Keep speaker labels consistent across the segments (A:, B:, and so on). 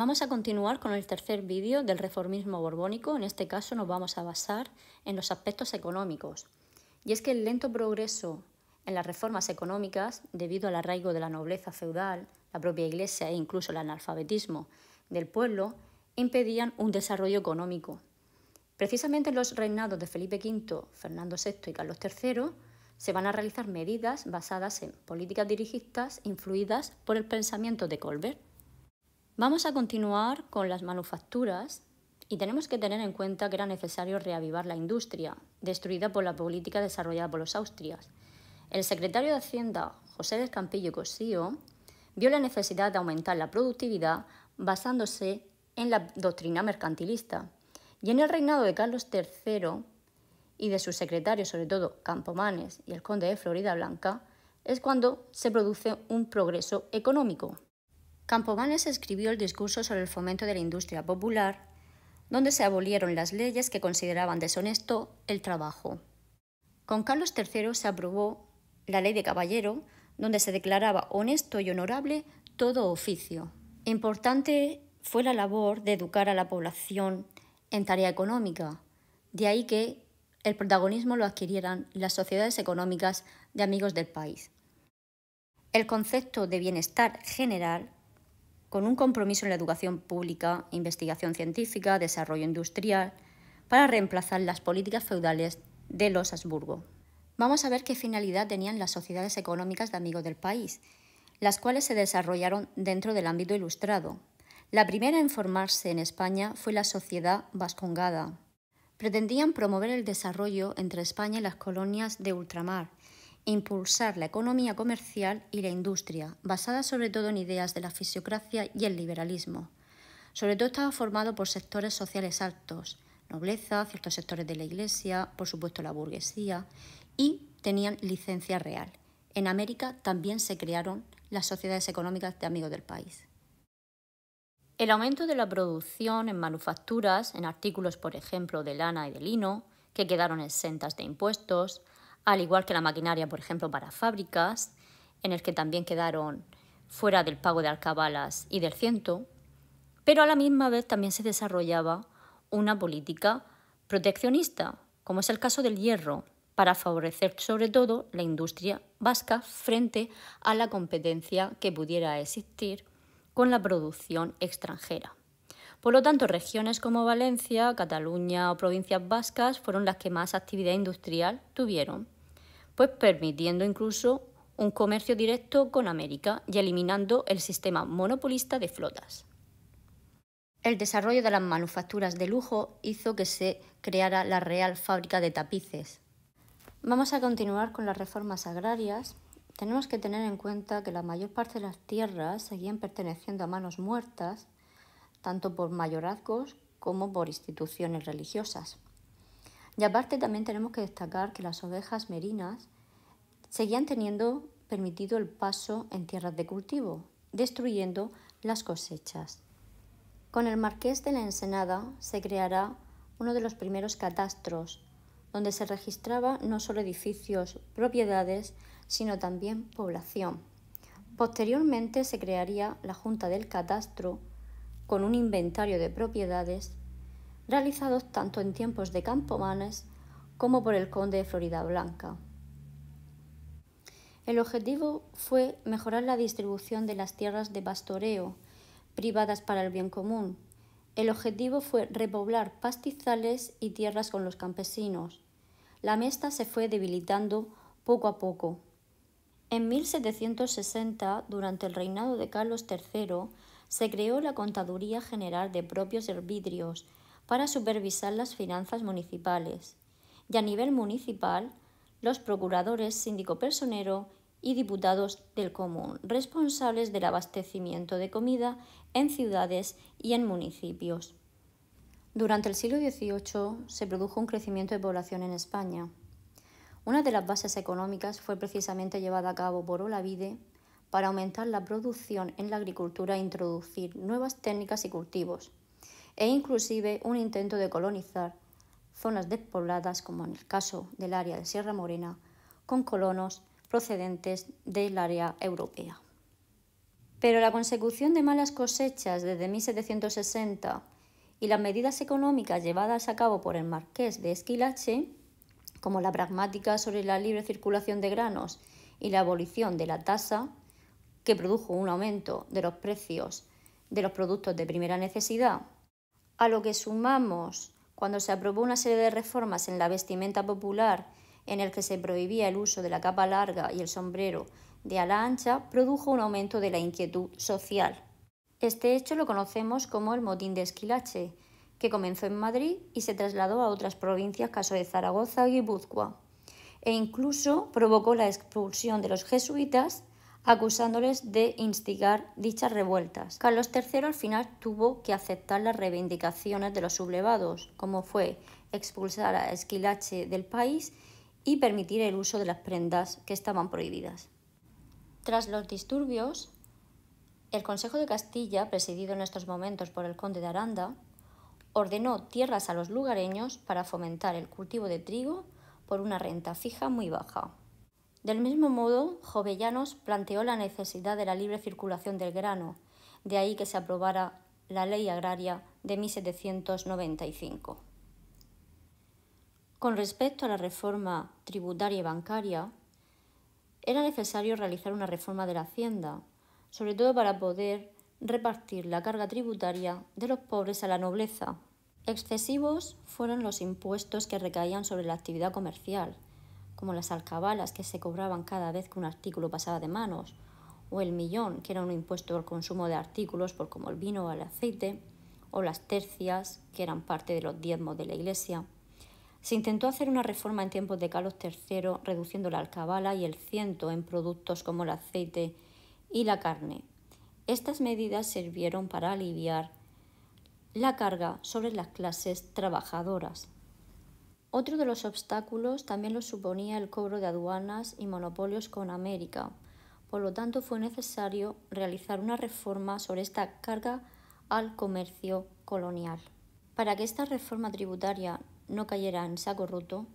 A: Vamos a continuar con el tercer vídeo del reformismo borbónico, en este caso nos vamos a basar en los aspectos económicos. Y es que el lento progreso en las reformas económicas, debido al arraigo de la nobleza feudal, la propia iglesia e incluso el analfabetismo del pueblo, impedían un desarrollo económico. Precisamente en los reinados de Felipe V, Fernando VI y Carlos III, se van a realizar medidas basadas en políticas dirigistas influidas por el pensamiento de Colbert. Vamos a continuar con las manufacturas y tenemos que tener en cuenta que era necesario reavivar la industria, destruida por la política desarrollada por los austrias. El secretario de Hacienda, José del Campillo Cosío, vio la necesidad de aumentar la productividad basándose en la doctrina mercantilista. Y en el reinado de Carlos III y de sus secretarios, sobre todo Campomanes y el conde de Florida Blanca, es cuando se produce un progreso económico. Campomanes escribió el discurso sobre el fomento de la industria popular, donde se abolieron las leyes que consideraban deshonesto el trabajo. Con Carlos III se aprobó la ley de caballero, donde se declaraba honesto y honorable todo oficio. Importante fue la labor de educar a la población en tarea económica, de ahí que el protagonismo lo adquirieran las sociedades económicas de amigos del país. El concepto de bienestar general con un compromiso en la educación pública, investigación científica, desarrollo industrial, para reemplazar las políticas feudales de los Habsburgo. Vamos a ver qué finalidad tenían las sociedades económicas de amigos del país, las cuales se desarrollaron dentro del ámbito ilustrado. La primera en formarse en España fue la Sociedad Vascongada. Pretendían promover el desarrollo entre España y las colonias de ultramar, impulsar la economía comercial y la industria, basada sobre todo en ideas de la fisiocracia y el liberalismo. Sobre todo estaba formado por sectores sociales altos, nobleza, ciertos sectores de la Iglesia, por supuesto la burguesía, y tenían licencia real. En América también se crearon las sociedades económicas de amigos del país. El aumento de la producción en manufacturas, en artículos por ejemplo de lana y de lino, que quedaron exentas de impuestos, al igual que la maquinaria, por ejemplo, para fábricas, en el que también quedaron fuera del pago de alcabalas y del ciento, pero a la misma vez también se desarrollaba una política proteccionista, como es el caso del hierro, para favorecer sobre todo la industria vasca frente a la competencia que pudiera existir con la producción extranjera. Por lo tanto, regiones como Valencia, Cataluña o provincias vascas fueron las que más actividad industrial tuvieron pues permitiendo incluso un comercio directo con América y eliminando el sistema monopolista de flotas. El desarrollo de las manufacturas de lujo hizo que se creara la Real Fábrica de Tapices. Vamos a continuar con las reformas agrarias. Tenemos que tener en cuenta que la mayor parte de las tierras seguían perteneciendo a manos muertas, tanto por mayorazgos como por instituciones religiosas. Y aparte también tenemos que destacar que las ovejas merinas seguían teniendo permitido el paso en tierras de cultivo, destruyendo las cosechas. Con el Marqués de la Ensenada se creará uno de los primeros catastros, donde se registraba no solo edificios, propiedades, sino también población. Posteriormente se crearía la Junta del Catastro con un inventario de propiedades realizados tanto en tiempos de Campomanes como por el conde de Florida Blanca. El objetivo fue mejorar la distribución de las tierras de pastoreo, privadas para el bien común. El objetivo fue repoblar pastizales y tierras con los campesinos. La mesta se fue debilitando poco a poco. En 1760, durante el reinado de Carlos III, se creó la Contaduría General de Propios Herbitrios, para supervisar las finanzas municipales y a nivel municipal los procuradores, síndico personero y diputados del común, responsables del abastecimiento de comida en ciudades y en municipios. Durante el siglo XVIII se produjo un crecimiento de población en España. Una de las bases económicas fue precisamente llevada a cabo por Olavide para aumentar la producción en la agricultura e introducir nuevas técnicas y cultivos, e inclusive un intento de colonizar zonas despobladas, como en el caso del área de Sierra Morena, con colonos procedentes del área europea. Pero la consecución de malas cosechas desde 1760 y las medidas económicas llevadas a cabo por el marqués de Esquilache, como la pragmática sobre la libre circulación de granos y la abolición de la tasa, que produjo un aumento de los precios de los productos de primera necesidad a lo que sumamos cuando se aprobó una serie de reformas en la vestimenta popular en el que se prohibía el uso de la capa larga y el sombrero de ala ancha, produjo un aumento de la inquietud social. Este hecho lo conocemos como el motín de Esquilache, que comenzó en Madrid y se trasladó a otras provincias, caso de Zaragoza y Guipúzcoa, e incluso provocó la expulsión de los jesuitas acusándoles de instigar dichas revueltas. Carlos III al final tuvo que aceptar las reivindicaciones de los sublevados, como fue expulsar a Esquilache del país y permitir el uso de las prendas que estaban prohibidas. Tras los disturbios, el Consejo de Castilla, presidido en estos momentos por el conde de Aranda, ordenó tierras a los lugareños para fomentar el cultivo de trigo por una renta fija muy baja. Del mismo modo, Jovellanos planteó la necesidad de la libre circulación del grano, de ahí que se aprobara la Ley Agraria de 1795. Con respecto a la reforma tributaria y bancaria, era necesario realizar una reforma de la Hacienda, sobre todo para poder repartir la carga tributaria de los pobres a la nobleza. Excesivos fueron los impuestos que recaían sobre la actividad comercial, como las alcabalas que se cobraban cada vez que un artículo pasaba de manos, o el millón, que era un impuesto al consumo de artículos por como el vino o el aceite, o las tercias, que eran parte de los diezmos de la Iglesia. Se intentó hacer una reforma en tiempos de Carlos III, reduciendo la alcabala y el ciento en productos como el aceite y la carne. Estas medidas sirvieron para aliviar la carga sobre las clases trabajadoras. Otro de los obstáculos también lo suponía el cobro de aduanas y monopolios con América. Por lo tanto, fue necesario realizar una reforma sobre esta carga al comercio colonial. Para que esta reforma tributaria no cayera en saco roto,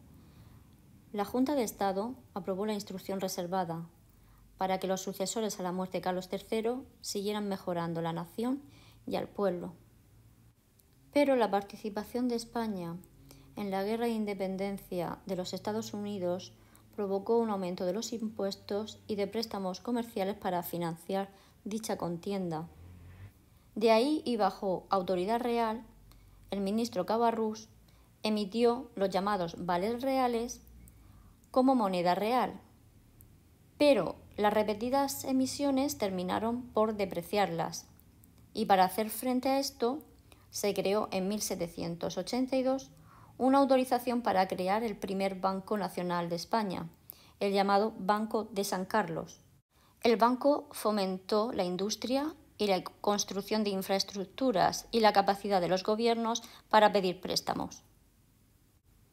A: la Junta de Estado aprobó la instrucción reservada para que los sucesores a la muerte de Carlos III siguieran mejorando la nación y al pueblo. Pero la participación de España en la Guerra de Independencia de los Estados Unidos provocó un aumento de los impuestos y de préstamos comerciales para financiar dicha contienda. De ahí y bajo autoridad real, el ministro Cabarrús emitió los llamados vales reales como moneda real, pero las repetidas emisiones terminaron por depreciarlas y para hacer frente a esto se creó en 1782 una autorización para crear el primer Banco Nacional de España, el llamado Banco de San Carlos. El banco fomentó la industria y la construcción de infraestructuras y la capacidad de los gobiernos para pedir préstamos.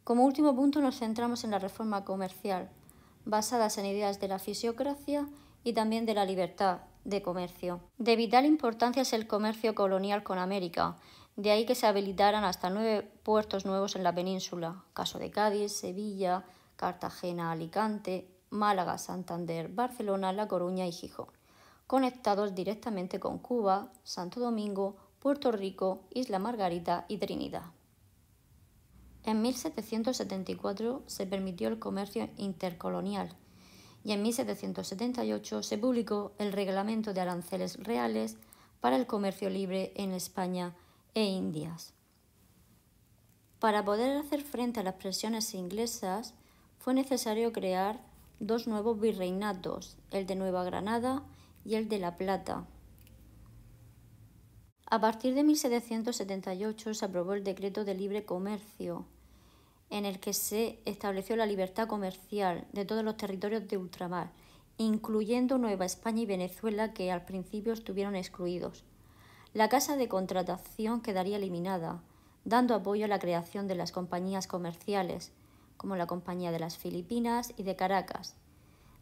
A: Como último punto nos centramos en la reforma comercial, basadas en ideas de la fisiocracia y también de la libertad de comercio. De vital importancia es el comercio colonial con América, de ahí que se habilitaran hasta nueve puertos nuevos en la península, caso de Cádiz, Sevilla, Cartagena, Alicante, Málaga, Santander, Barcelona, La Coruña y Gijón, conectados directamente con Cuba, Santo Domingo, Puerto Rico, Isla Margarita y Trinidad. En 1774 se permitió el comercio intercolonial y en 1778 se publicó el Reglamento de Aranceles Reales para el Comercio Libre en España e indias. Para poder hacer frente a las presiones inglesas fue necesario crear dos nuevos virreinatos, el de Nueva Granada y el de La Plata. A partir de 1778 se aprobó el Decreto de Libre Comercio, en el que se estableció la libertad comercial de todos los territorios de ultramar, incluyendo Nueva España y Venezuela, que al principio estuvieron excluidos. La casa de contratación quedaría eliminada, dando apoyo a la creación de las compañías comerciales, como la Compañía de las Filipinas y de Caracas.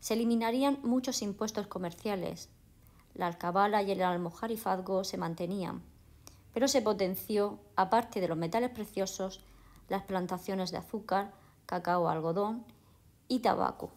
A: Se eliminarían muchos impuestos comerciales. La alcabala y el almojarifazgo se mantenían, pero se potenció, aparte de los metales preciosos, las plantaciones de azúcar, cacao, algodón y tabaco.